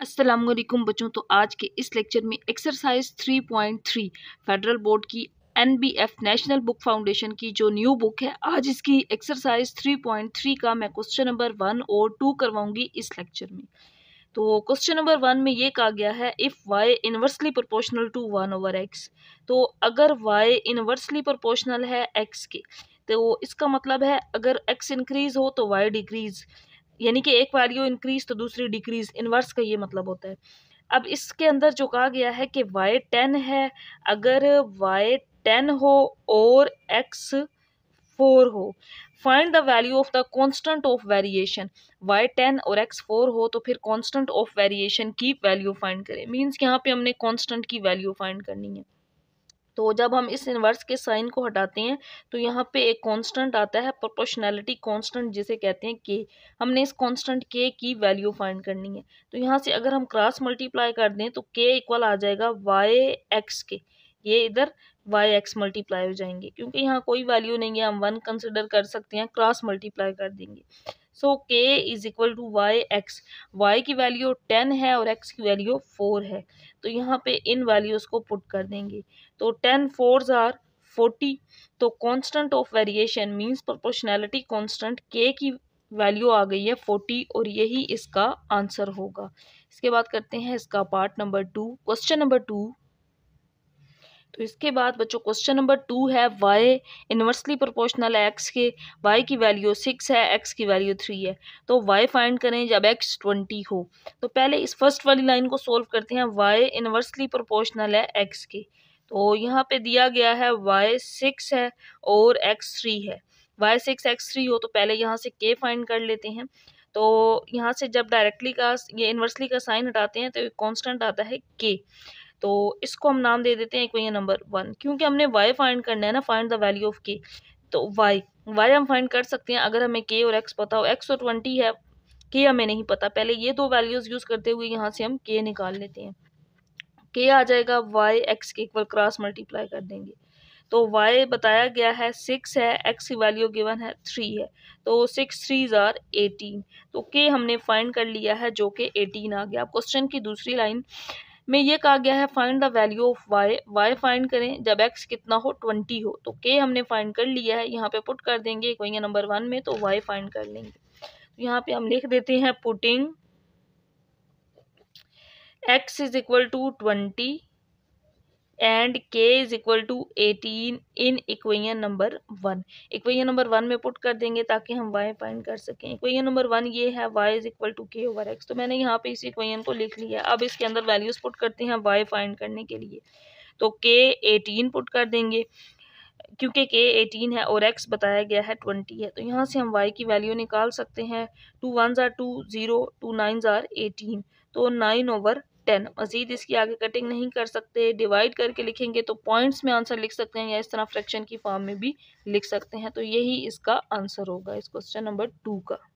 असलम बच्चों तो आज के इस लेक्चर में एक्सरसाइज 3.3 फेडरल बोर्ड की N B F national book foundation की जो न्यू बुक है आज इसकी एक्सरसाइज 3.3 का मैं क्वेश्चन नंबर वन और टू करवाऊंगी इस लेक्चर में तो क्वेश्चन नंबर वन में ये कहा गया है if Y inversely proportional to one over X तो अगर वाई इनवर्सली प्रोपोर्शनल है एक्स के तो इसका मतलब है अगर एक्स इंक्रीज़ हो तो वाई डिक्रीज़ यानी कि एक वैल्यू इंक्रीज तो दूसरी डिक्रीज इन्वर्स का ये मतलब होता है अब इसके अंदर जो कहा गया है कि वाई टेन है अगर वाई टेन हो और एक्स फोर हो find the value of the constant of variation Y ten और एक्स फोर हो तो फिर कॉन्स्टेंट ऑफ वेरिएशन की वैल्यू फाइंड करें मीन्स यहाँ पे हमने कॉन्स्टेंट की वैल्यू फाइंड करनी है तो जब हम इस इन्वर्स के साइन को हटाते हैं तो यहाँ पे एक कांस्टेंट आता है प्रोपोर्शनैलिटी कांस्टेंट जिसे कहते हैं के हमने इस कांस्टेंट के की वैल्यू फाइंड करनी है तो यहाँ से अगर हम क्रॉस मल्टीप्लाई कर दें तो के इक्वल आ जाएगा वाई एक्स के ये इधर वाई एक्स मल्टीप्लाई हो जाएंगे क्योंकि यहाँ कोई वैल्यू नहीं है हम वन कंसिडर कर सकते हैं क्रॉस मल्टीप्लाई कर देंगे so K is equal to Y X Y की वैल्यू टेन है और एक्स की वैल्यू फोर है तो यहाँ पे इन वैल्यूज़ को पुट कर देंगे तो टेन फोर्स आर फोर्टी तो constant of variation means proportionality constant K की वैल्यू आ गई है फोर्टी और यही इसका आंसर होगा इसके बाद करते हैं इसका part number two question number two तो इसके बाद बच्चों क्वेश्चन नंबर टू है वाई इन्वर्सली प्रोपोर्शनल है एक्स के वाई की वैल्यू सिक्स है एक्स की वैल्यू थ्री है तो वाई फाइंड करें जब एक्स ट्वेंटी हो तो पहले इस फर्स्ट वाली लाइन को सोल्व करते हैं वाई इन्वर्सली प्रोपोर्शनल है एक्स के तो यहाँ पे दिया गया है वाई सिक्स है और एक्स थ्री है वाई सिक्स एक्स थ्री हो तो पहले यहाँ से के फाइंड कर लेते हैं तो यहाँ से जब डायरेक्टली का ये इन्वर्सली का साइन हटाते हैं तो कांस्टेंट आता है के तो इसको हम नाम दे देते हैं एक नंबर वन क्योंकि हमने वाई फाइंड करना है ना फाइंड द वैल्यू ऑफ के तो वाई वाई हम फाइंड कर सकते हैं अगर हमें के और एक्स पता हो एक्स और ट्वेंटी है के हमें नहीं पता पहले ये दो वैल्यूज़ यूज़ करते हुए यहाँ से हम के निकाल लेते हैं के आ जाएगा वाई एक्स के इक्वल क्रॉस मल्टीप्लाई कर देंगे तो वाई बताया गया है सिक्स है एक्स की वैल्यू गिवन है थ्री है तो सिक्स थ्री ज़ार एटीन तो के हमने फाइंड कर लिया है जो कि एटीन आ गया क्वेश्चन की दूसरी लाइन में ये कहा गया है find the value of Y Y find करें जब एक्स कितना हो ट्वेंटी हो तो के हमने फाइंड कर लिया है यहाँ पे पुट कर देंगे इक्वेशन नंबर वन में तो वाई फाइंड कर लेंगे तो यहाँ पे हम लिख देते हैं putting X is equal to twenty and K is equal to eighteen in equation number one equation number one में पुट कर देंगे ताकि हम वाई फाइंड कर सकें इक्वेशन नंबर वन ये है Y is equal to K over X तो मैंने यहाँ पे इस इक्वेशन को लिख लिया अब इसके अंदर वैल्यूज़ पुट करते हैं वाई फाइंड करने के लिए तो के एटीन पुट कर देंगे क्योंकि के एटीन है और एक्स बताया गया है ट्वेंटी है तो यहाँ से हम वाई की वैल्यू निकाल सकते हैं टू वन ज़ार टू ज़ीरो टू नाइन ज़ार एटीन तो नाइन ओवर टेन मज़ीद इसकी आगे कटिंग नहीं कर सकते डिवाइड करके लिखेंगे तो पॉइंट्स में आंसर लिख सकते हैं या इस तरह फ्रैक्शन की फॉर्म में भी लिख सकते हैं तो यही इसका आंसर होगा इस क्वेश्चन नंबर टू का